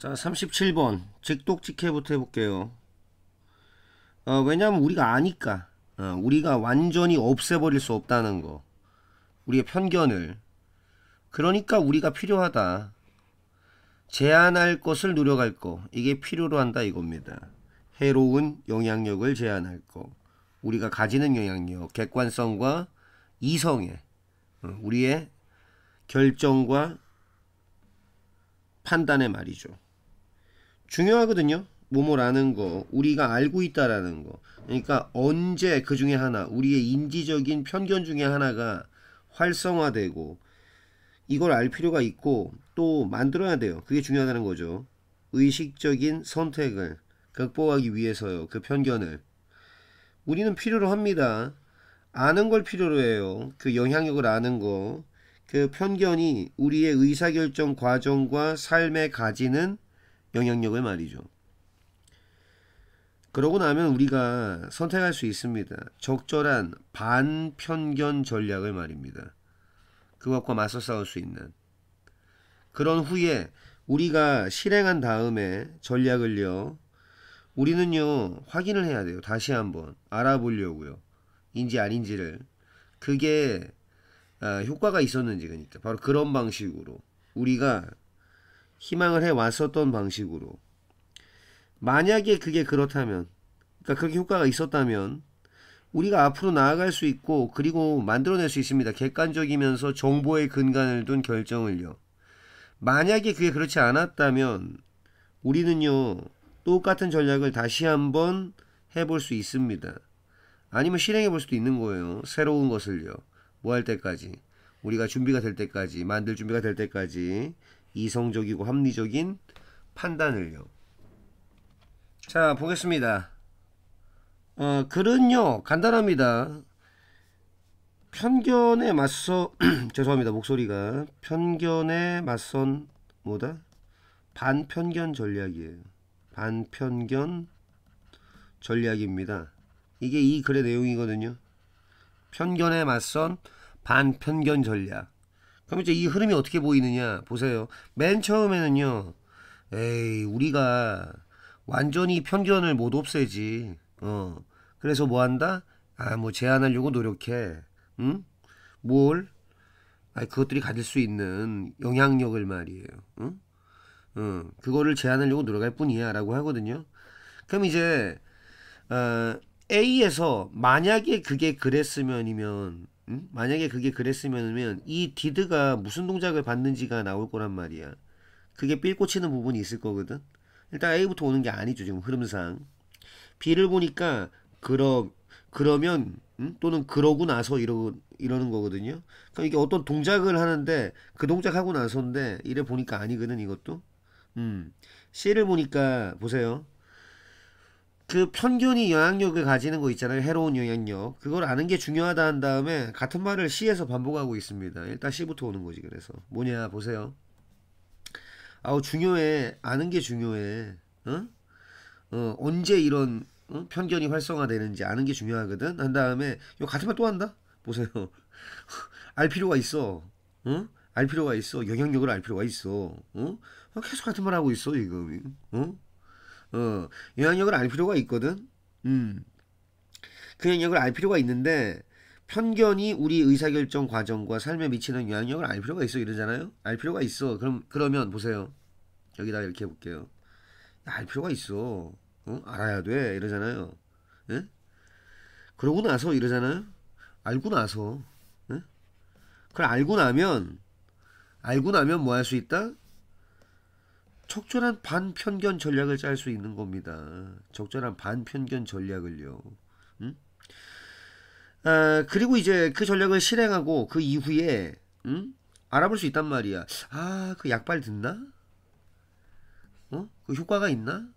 자 37번 직독직해부터 해볼게요 어, 왜냐면 하 우리가 아니까 어, 우리가 완전히 없애버릴 수 없다는 거 우리의 편견을 그러니까 우리가 필요하다 제한할 것을 노력할 거 이게 필요로 한다 이겁니다 해로운 영향력을 제한할 거 우리가 가지는 영향력 객관성과 이성의 어, 우리의 결정과 판단의 말이죠 중요하거든요. 뭐뭐라는 거, 우리가 알고 있다라는 거. 그러니까 언제 그 중에 하나, 우리의 인지적인 편견 중에 하나가 활성화되고 이걸 알 필요가 있고 또 만들어야 돼요. 그게 중요하다는 거죠. 의식적인 선택을 극복하기 위해서요. 그 편견을. 우리는 필요로 합니다. 아는 걸 필요로 해요. 그 영향력을 아는 거. 그 편견이 우리의 의사결정 과정과 삶에 가지는 영향력을 말이죠. 그러고 나면 우리가 선택할 수 있습니다. 적절한 반편견 전략을 말입니다. 그것과 맞서 싸울 수 있는. 그런 후에 우리가 실행한 다음에 전략을요. 우리는요, 확인을 해야 돼요. 다시 한번 알아보려고요. 인지 아닌지를. 그게 아, 효과가 있었는지 그러니까 바로 그런 방식으로 우리가 희망을 해왔었던 방식으로 만약에 그게 그렇다면 그러니까 그렇게 효과가 있었다면 우리가 앞으로 나아갈 수 있고 그리고 만들어낼 수 있습니다. 객관적이면서 정보의 근간을 둔 결정을요. 만약에 그게 그렇지 않았다면 우리는요 똑같은 전략을 다시 한번 해볼 수 있습니다. 아니면 실행해 볼 수도 있는 거예요. 새로운 것을요. 뭐 할 때까지 우리가 준비가 될 때까지 만들 준비가 될 때까지 이성적이고 합리적인 판단을요. 자, 보겠습니다. 어, 글은요, 간단합니다. 편견에 맞서, 죄송합니다, 목소리가. 편견에 맞선, 뭐다? 반편견 전략이에요. 반편견 전략입니다. 이게 이 글의 내용이거든요. 편견에 맞선 반편견 전략. 그럼 이제 이 흐름이 어떻게 보이느냐 보세요. 맨 처음에는요. 에이 우리가 완전히 편견을 못 없애지. 어 그래서 뭐 한다? 아뭐 제한하려고 노력해. 응? 뭘? 아 그것들이 가질 수 있는 영향력을 말이에요. 응? 어, 그거를 제한하려고 노력할 뿐이야 라고 하거든요. 그럼 이제 어, A에서 만약에 그게 그랬으면이면 음? 만약에 그게 그랬으면이 디드가 무슨 동작을 받는지가 나올 거란 말이야. 그게 삘꽂히는 부분이 있을 거거든. 일단 A부터 오는 게 아니죠 지금 흐름상. B를 보니까 그러 그러면 음? 또는 그러고 나서 이러 고 이러는 거거든요. 그럼 이게 어떤 동작을 하는데 그 동작 하고 나서인데 이래 보니까 아니거든 이것도. 음. C를 보니까 보세요. 그 편견이 영향력을 가지는 거 있잖아요. 해로운 영향력. 그걸 아는 게 중요하다 한 다음에 같은 말을 C에서 반복하고 있습니다. 일단 C부터 오는 거지 그래서. 뭐냐 보세요. 아우 중요해. 아는 게 중요해. 어? 어 언제 이런 어? 편견이 활성화되는지 아는 게 중요하거든. 한 다음에 요 같은 말 또 한다. 보세요. 알 필요가 있어. 어? 알 필요가 있어. 영향력을 알 필요가 있어. 어? 어 계속 같은 말 하고 있어 지금. 어? 어, 영향력을 알 필요가 있거든. 음. 그 영향력을 알 필요가 있는데 편견이 우리 의사결정 과정과 삶에 미치는 영향력을 알 필요가 있어 이러잖아요. 알 필요가 있어. 그럼 그러면 보세요. 여기다 이렇게 해볼게요. 알 필요가 있어. 어? 알아야 돼 이러잖아요. 예? 그러고 나서 이러잖아요. 알고 나서. 예? 그걸 알고 나면 알고 나면 뭐 할 수 있다? 적절한 반편견 전략을 짤 수 있는 겁니다. 적절한 반편견 전략을요. 음? 아, 그리고 이제 그 전략을 실행하고 그 이후에 음? 알아볼 수 있단 말이야. 아, 그 약발 듣나? 어? 그 효과가 있나?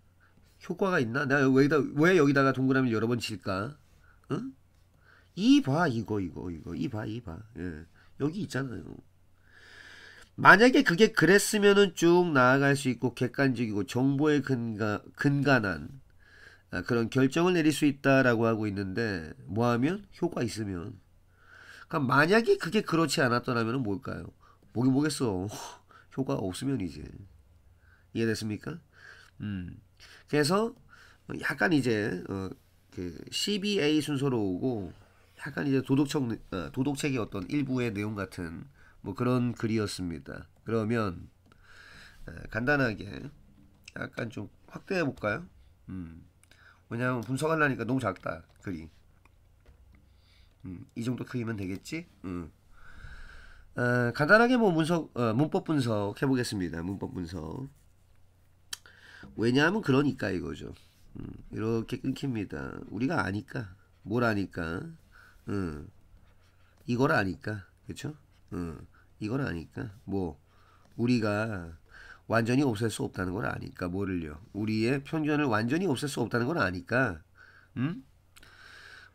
효과가 있나? 내가 여기다, 왜 여기다가 동그라미 를 여러 번 칠까? 응? 이봐, 이거, 이거, 이거. 이봐, 이봐. 예. 여기 있잖아요. 만약에 그게 그랬으면쭉 나아갈 수 있고 객관적이고 정보에 근가, 근간한 아, 그런 결정을 내릴 수 있다라고 하고 있는데 뭐하면 효과 있으면 그러니까 만약에 그게 그렇지 않았더라면 뭘까요? 뭐긴 뭐겠어 효과 없으면 이제 이해됐습니까? 음 그래서 약간 이제 어, 그 CBA 순서로 오고 약간 이제 도덕책 어, 도덕책의 어떤 일부의 내용 같은 뭐 그런 글이었습니다. 그러면 간단하게 약간 좀 확대해 볼까요? 음. 왜냐하면 분석하려니까 너무 작다 글이. 음, 이 정도 크기면 되겠지? 음. 어, 간단하게 뭐 문석, 어, 문법 분석 해보겠습니다. 문법 분석. 왜냐하면 그러니까 이거죠. 음, 이렇게 끊깁니다. 우리가 아니까. 뭘 아니까. 음, 이걸 아니까. 그쵸? 음. 이건 아니까 뭐 우리가 완전히 없앨 수 없다는 건 아니까 뭐를요 우리의 편견을 완전히 없앨 수 없다는 건 아니까 음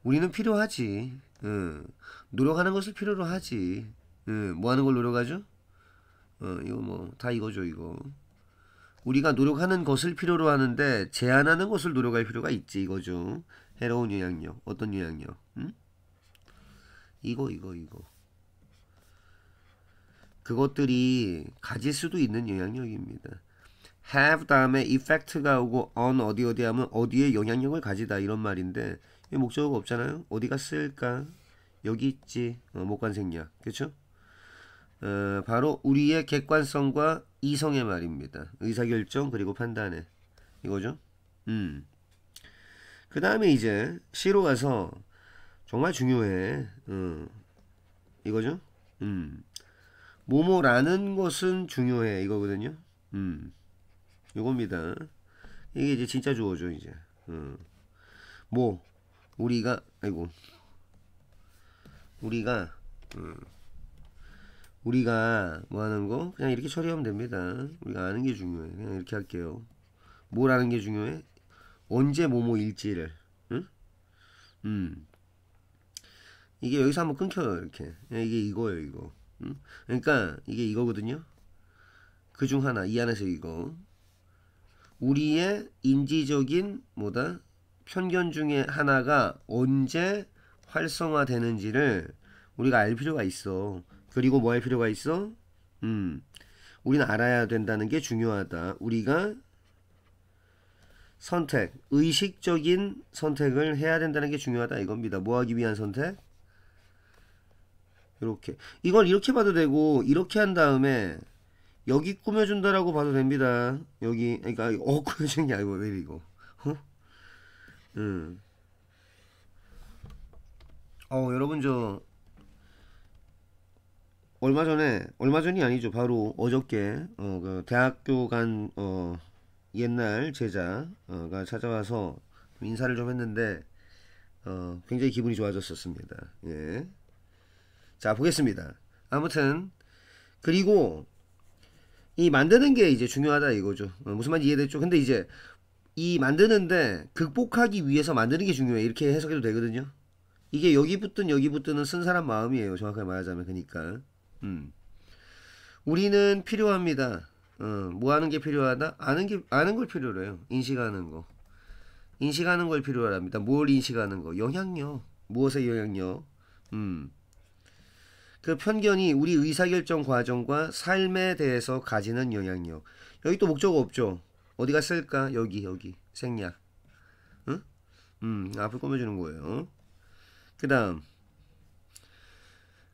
우리는 필요하지 음, 노력하는 것을 필요로 하지 음, 뭐 하는 걸 노력하죠 어, 이거 뭐 다 이거죠 이거 우리가 노력하는 것을 필요로 하는데 제한하는 것을 노력할 필요가 있지 이거죠 해로운 영향력 어떤 영향력 음? 이거 이거 이거 그것들이 가질 수도 있는 영향력입니다. have 다음에 effect가 오고 on 어디 어디 하면 어디에 영향력을 가지다 이런 말인데 목적어가 없잖아요. 어디가 쓸까? 여기 있지. 어, 목관생략. 그렇죠? 어, 바로 우리의 객관성과 이성의 말입니다. 의사결정 그리고 판단에 이거죠. 음. 그 다음에 이제 C로 가서 정말 중요해. 어, 이거죠. 음. 뭐뭐라는 것은 중요해 이거거든요. 음, 요겁니다. 이게 이제 진짜 주어죠 이제. 음. 뭐 우리가 아이고 우리가 음. 우리가 뭐 하는 거 그냥 이렇게 처리하면 됩니다. 우리가 아는 게 중요해. 그냥 이렇게 할게요. 뭐라는 게 중요해? 언제 뭐뭐일지를. 응? 음. 이게 여기서 한번 끊겨요 이렇게. 예, 이게 이거예요 이거. 음? 그러니까 이게 이거거든요. 그중 하나 이 안에서 이거 우리의 인지적인 뭐다 편견 중에 하나가 언제 활성화되는지를 우리가 알 필요가 있어. 그리고 뭐 할 필요가 있어? 음, 우리는 알아야 된다는 게 중요하다. 우리가 선택, 의식적인 선택을 해야 된다는 게 중요하다 이겁니다. 뭐 하기 위한 선택? 이렇게 이걸 이렇게 봐도 되고 이렇게 한 다음에 여기 꾸며준다라고 봐도 됩니다 여기 그러니까 어 꾸며준 게 아니고 왜 이거 어? 음. 어 여러분 저 얼마 전에 얼마 전이 아니죠 바로 어저께 어, 그 대학교 간 어, 옛날 제자가 찾아와서 인사를 좀 했는데 어, 굉장히 기분이 좋아졌었습니다 예. 자 보겠습니다 아무튼 그리고 이 만드는 게 이제 중요하다 이거죠 어, 무슨 말인지 이해됐죠 근데 이제 이 만드는데 극복하기 위해서 만드는 게 중요해 이렇게 해석해도 되거든요 이게 여기 붙든 여기 붙든은 쓴 사람 마음이에요 정확하게 말하자면 그니까 음. 우리는 필요합니다 어, 뭐 하는 게 필요하다? 아는 게 아는 걸 필요로 해요 인식하는 거 인식하는 걸 필요로 합니다 뭘 인식하는 거 영향력 무엇의 영향력 음. 그 편견이 우리 의사결정 과정과 삶에 대해서 가지는 영향력. 여기 또 목적 없죠. 어디가 쓸까? 여기 여기 생략. 응? 음 앞을 꾸며주는 거예요. 그 다음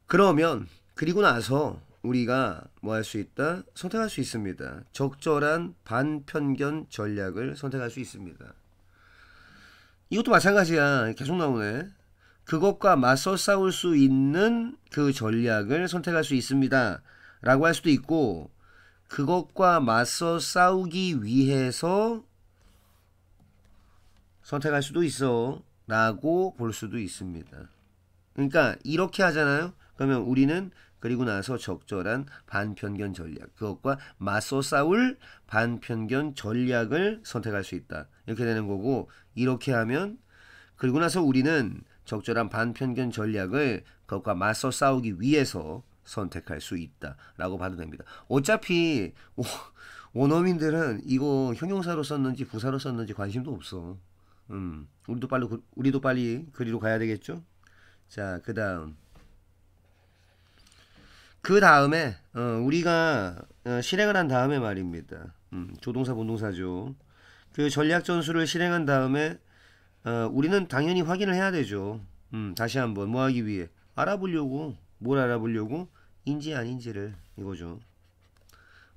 그러면 그리고 나서 우리가 뭐 할 수 있다? 선택할 수 있습니다. 적절한 반편견 전략을 선택할 수 있습니다. 이것도 마찬가지야. 계속 나오네. 그것과 맞서 싸울 수 있는 그 전략을 선택할 수 있습니다. 라고 할 수도 있고, 그것과 맞서 싸우기 위해서 선택할 수도 있어. 라고 볼 수도 있습니다. 그러니까 이렇게 하잖아요. 그러면 우리는 그리고 나서 적절한 반편견 전략, 그것과 맞서 싸울 반편견 전략을 선택할 수 있다. 이렇게 되는 거고, 이렇게 하면, 그리고 나서 우리는 적절한 반편견 전략을 그것과 맞서 싸우기 위해서 선택할 수 있다라고 봐도 됩니다. 어차피 원어민들은 이거 형용사로 썼는지 부사로 썼는지 관심도 없어. 음, 우리도 빨리 그, 우리도 빨리 그리로 가야 되겠죠? 자, 그다음 그 다음에 어, 우리가 어, 실행을 한 다음에 말입니다. 음, 조동사 본동사죠. 그 전략 전술을 실행한 다음에 어, 우리는 당연히 확인을 해야 되죠. 음, 다시 한번 뭐 하기 위해 알아보려고 뭘 알아보려고 인지 아닌지를 이거죠.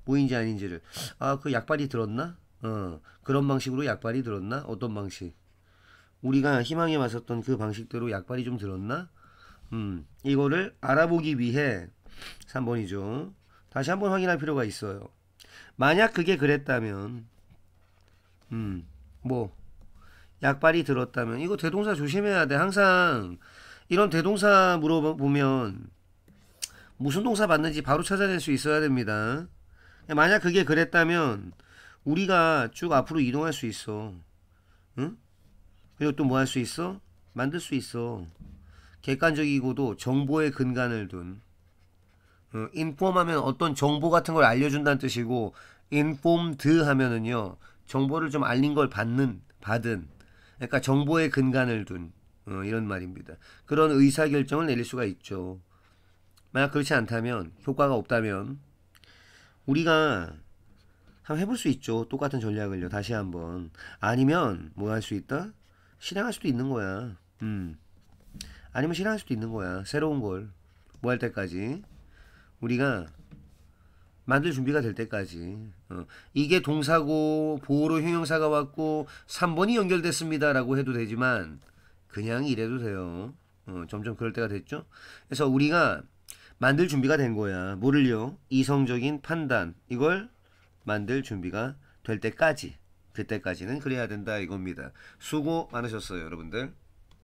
뭐인지 아닌지를 아 그 약발이 들었나? 어 그런 방식으로 약발이 들었나? 어떤 방식? 우리가 희망에 맞섰던 그 방식대로 약발이 좀 들었나? 음 이거를 알아보기 위해 3번이죠. 다시 한번 확인할 필요가 있어요. 만약 그게 그랬다면 음뭐 약발이 들었다면 이거 대동사 조심해야 돼. 항상 이런 대동사 물어보면 무슨 동사 맞는지 바로 찾아낼 수 있어야 됩니다. 만약 그게 그랬다면 우리가 쭉 앞으로 이동할 수 있어. 응? 그리고 또 뭐 할 수 있어? 만들 수 있어. 객관적이고도 정보의 근간을 둔. 인폼 하면 어떤 정보 같은 걸 알려준다는 뜻이고 인폼드 하면은요. 정보를 좀 알린 걸 받는, 받은. 그러니까 정보의 근간을 둔 어, 이런 말입니다. 그런 의사결정을 내릴 수가 있죠. 만약 그렇지 않다면 효과가 없다면 우리가 한번 해볼 수 있죠. 똑같은 전략을요. 다시 한번. 아니면 뭐 할 수 있다? 실행할 수도 있는 거야. 음. 아니면 실행할 수도 있는 거야. 새로운 걸. 뭐 할 때까지. 우리가 만들 준비가 될 때까지 어, 이게 동사고 보호로 형용사가 왔고 3번이 연결됐습니다 라고 해도 되지만 그냥 이래도 돼요 어, 점점 그럴 때가 됐죠 그래서 우리가 만들 준비가 된 거야 뭐를요 이성적인 판단 이걸 만들 준비가 될 때까지 그때까지는 그래야 된다 이겁니다 수고 많으셨어요 여러분들